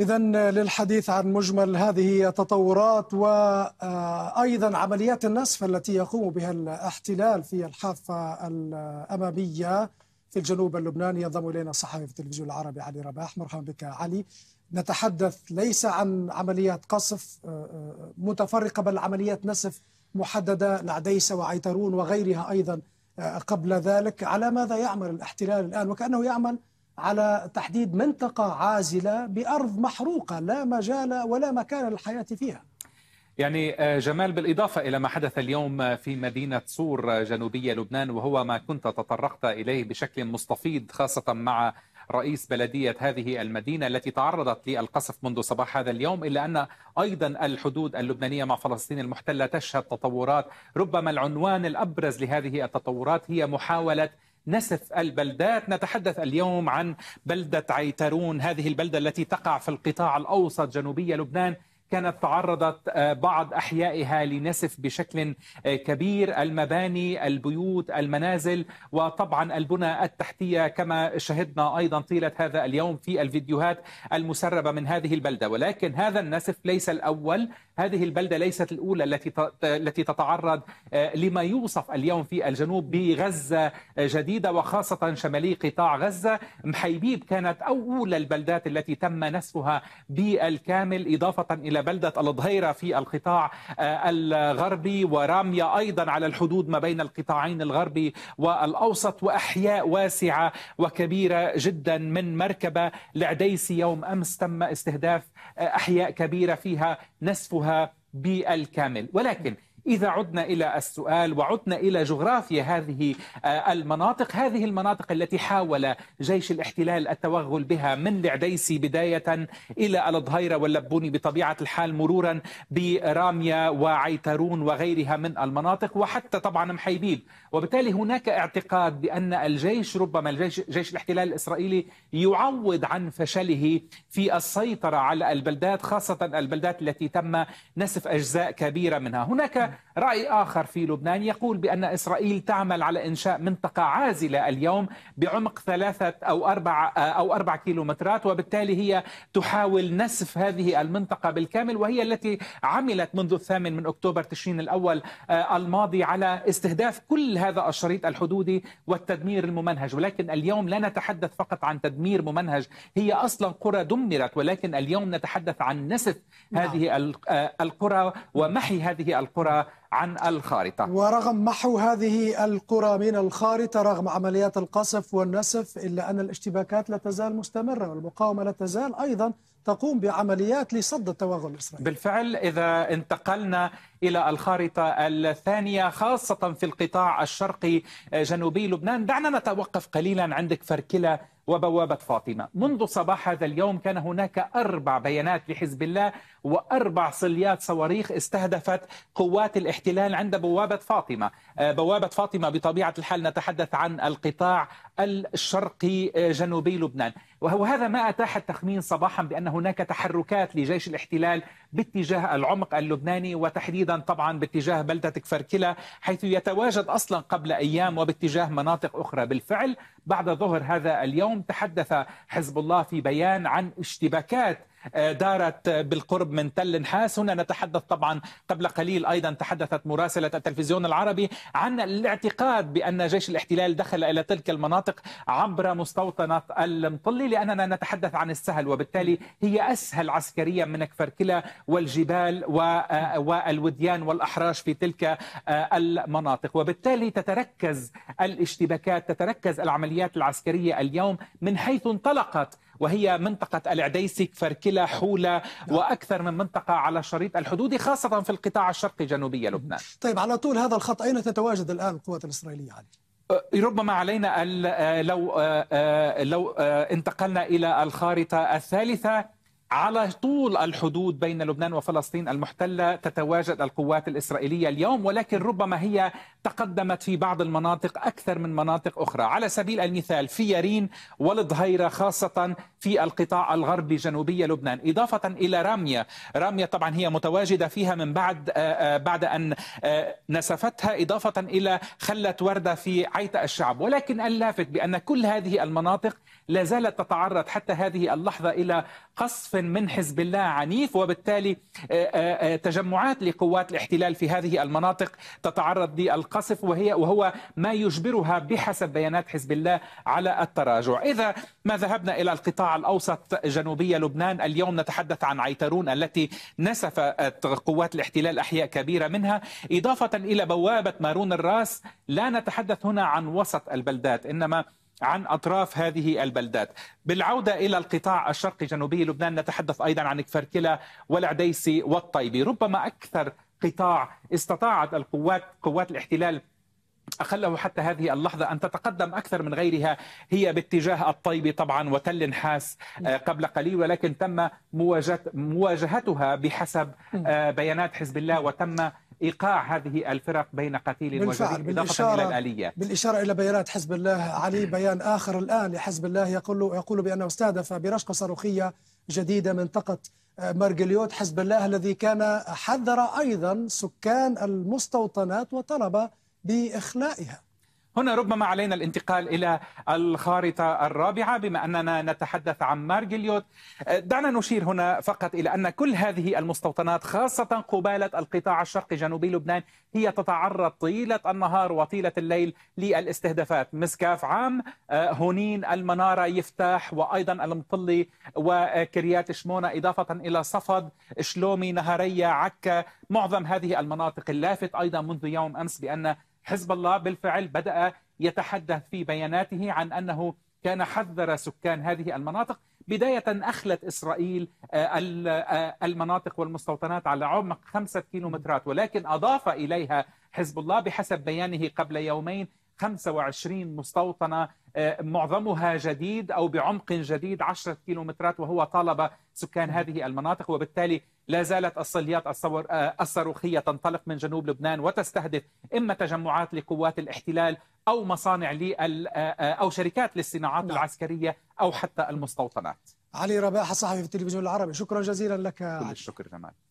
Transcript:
إذا للحديث عن مجمل هذه التطورات وأيضا عمليات النسف التي يقوم بها الاحتلال في الحافة الأمامية في الجنوب اللبناني ينضم إلينا الصحفي في التلفزيون العربي علي رباح مرحبا بك علي نتحدث ليس عن عمليات قصف آه، آه، متفرقة بل عمليات نسف محددة لعديسة وعيترون وغيرها أيضا آه، قبل ذلك على ماذا يعمل الاحتلال الآن وكأنه يعمل على تحديد منطقة عازلة بأرض محروقة لا مجال ولا مكان للحياة فيها يعني آه، جمال بالإضافة إلى ما حدث اليوم في مدينة سور آه، جنوبية لبنان وهو ما كنت تطرقت إليه بشكل مستفيض خاصة مع رئيس بلدية هذه المدينة التي تعرضت للقصف منذ صباح هذا اليوم إلا أن أيضا الحدود اللبنانية مع فلسطين المحتلة تشهد تطورات ربما العنوان الأبرز لهذه التطورات هي محاولة نسف البلدات نتحدث اليوم عن بلدة عيترون هذه البلدة التي تقع في القطاع الأوسط جنوبية لبنان كانت تعرضت آه، بعض احيائها لنسف بشكل آه، كبير المباني البيوت المنازل وطبعا البنى التحتيه كما شهدنا ايضا طيله هذا اليوم في الفيديوهات المسربه من هذه البلده ولكن هذا النسف ليس الاول هذه البلدة ليست الأولى التي التي تتعرض آه، لما يوصف اليوم في الجنوب بغزة آه، جديدة وخاصة شمالي قطاع غزة محيبيب كانت أولى البلدات التي تم نسفها بالكامل إضافة إلى بلدة الظهيرة في القطاع آه، الغربي ورامية أيضا على الحدود ما بين القطاعين الغربي والأوسط وأحياء واسعة وكبيرة جدا من مركبة لعديسي يوم أمس تم استهداف أحياء كبيرة فيها نسفها بالكامل ولكن إذا عدنا إلى السؤال وعدنا إلى جغرافيا هذه آه، المناطق هذه المناطق التي حاول جيش الاحتلال التوغل بها من العديسي بداية إلى الظهيرة واللبوني بطبيعة الحال مرورا براميا وعيترون وغيرها من المناطق وحتى طبعا محيبيب وبالتالي هناك اعتقاد بأن الجيش ربما الجيش جيش الاحتلال الإسرائيلي يعوض عن فشله في السيطرة على البلدات خاصة البلدات التي تم نسف أجزاء كبيرة منها هناك رأي آخر في لبنان يقول بأن إسرائيل تعمل على إنشاء منطقة عازلة اليوم بعمق ثلاثة أو أربعة أو أربع كيلومترات وبالتالي هي تحاول نسف هذه المنطقة بالكامل وهي التي عملت منذ الثامن من أكتوبر تشرين الأول آه، الماضي على استهداف كل هذا الشريط الحدودي والتدمير الممنهج ولكن اليوم لا نتحدث فقط عن تدمير ممنهج هي أصلا قرى دمرت ولكن اليوم نتحدث عن نسف نعم. هذه آه، القرى ومحي هذه القرى عن الخارطة ورغم محو هذه القرى من الخارطة رغم عمليات القصف والنسف إلا أن الاشتباكات لا تزال مستمرة والمقاومة لا تزال أيضا تقوم بعمليات لصد التوغل الإسرائيلي بالفعل إذا انتقلنا إلى الخارطة الثانية خاصة في القطاع الشرقي آه، جنوبي لبنان دعنا نتوقف قليلا عند فركله وبوابة فاطمة منذ صباح هذا اليوم كان هناك أربع بيانات لحزب الله وأربع صليات صواريخ استهدفت قوات الاحتلال عند بوابة فاطمة آه، بوابة فاطمة بطبيعة الحال نتحدث عن القطاع الشرقي آه، جنوبي لبنان وهذا ما أتاح التخمين صباحا بأن هناك تحركات لجيش الاحتلال باتجاه العمق اللبناني وتحديدا طبعا باتجاه بلدة كفركلة حيث يتواجد أصلا قبل أيام وباتجاه مناطق أخرى بالفعل بعد ظهر هذا اليوم تحدث حزب الله في بيان عن اشتباكات آه، دارت بالقرب من تل نحاس هنا نتحدث طبعا قبل قليل أيضا تحدثت مراسلة التلفزيون العربي عن الاعتقاد بأن جيش الاحتلال دخل إلى تلك المناطق عبر مستوطنة المطلي لأننا نتحدث عن السهل وبالتالي هي أسهل عسكريا من كفركلة والجبال آه، والوديان والأحراش في تلك آه، المناطق وبالتالي تتركز الاشتباكات تتركز العمليات العسكرية اليوم من حيث انطلقت وهي منطقة العديسك فركلة حولة نعم. وأكثر من منطقة على الشريط الحدودي خاصة في القطاع الشرقي جنوبي لبنان طيب على طول هذا الخط أين تتواجد الآن القوات الإسرائيلية علي؟ أه، ربما علينا أه، لو أه، لو انتقلنا الى الخارطه الثالثه على طول الحدود بين لبنان وفلسطين المحتله تتواجد القوات الاسرائيليه اليوم ولكن ربما هي تقدمت في بعض المناطق اكثر من مناطق اخرى، على سبيل المثال في يارين والظهيره خاصه في القطاع الغربي جنوبي لبنان إضافة إلى رامية رامية طبعا هي متواجدة فيها من بعد آه، آه، بعد أن آه، نسفتها إضافة إلى خلة وردة في عيت الشعب ولكن اللافت بأن كل هذه المناطق لا زالت تتعرض حتى هذه اللحظة إلى قصف من حزب الله عنيف وبالتالي تجمعات لقوات الاحتلال في هذه المناطق تتعرض للقصف وهي وهو ما يجبرها بحسب بيانات حزب الله على التراجع إذا ما ذهبنا إلى القطاع الأوسط جنوبية لبنان اليوم نتحدث عن عيترون التي نسفت قوات الاحتلال أحياء كبيرة منها إضافة إلى بوابة مارون الراس لا نتحدث هنا عن وسط البلدات إنما عن أطراف هذه البلدات بالعودة إلى القطاع الشرقي جنوبي لبنان نتحدث أيضا عن كفركلة والعديسي والطيبي ربما أكثر قطاع استطاعت القوات قوات الاحتلال أخله حتى هذه اللحظة أن تتقدم أكثر من غيرها هي باتجاه الطيب طبعا وتل نحاس آه، نعم. قبل قليل ولكن تم مواجهتها بحسب نعم. آه، بيانات حزب الله وتم ايقاع هذه الفرق بين قتيل وجديد بالإشارة الى الاليه بالاشاره الى بيانات حزب الله علي نعم. بيان اخر الان لحزب الله يقول يقول بانه استهدف برشقه صاروخيه جديده منطقه آه، مارجليوت حزب الله الذي كان حذر ايضا سكان المستوطنات وطلب باخلائها. هنا ربما علينا الانتقال الى الخارطه الرابعه بما اننا نتحدث عن مارجليوت دعنا نشير هنا فقط الى ان كل هذه المستوطنات خاصه قباله القطاع الشرقي جنوبي لبنان هي تتعرض طيله النهار وطيله الليل للاستهدافات مسكاف عام آه، هونين المناره يفتح وايضا المطلي وكريات شمونه اضافه الى صفد شلومي نهريه عكا معظم هذه المناطق اللافت ايضا منذ يوم امس بان حزب الله بالفعل بدأ يتحدث في بياناته عن أنه كان حذر سكان هذه المناطق بداية أخلت إسرائيل آه، آه، المناطق والمستوطنات على عمق خمسة كيلومترات ولكن أضاف إليها حزب الله بحسب بيانه قبل يومين 25 مستوطنة آه، معظمها جديد أو بعمق جديد 10 كيلومترات وهو طالب سكان هذه المناطق وبالتالي لا زالت الصليات آه، الصاروخية تنطلق من جنوب لبنان وتستهدف إما تجمعات لقوات الاحتلال أو مصانع آه، آه، أو شركات للصناعات لا. نعم. العسكرية أو حتى المستوطنات علي رباحة صحفي في التلفزيون العربي شكرا جزيلا لك كل الشكر جمال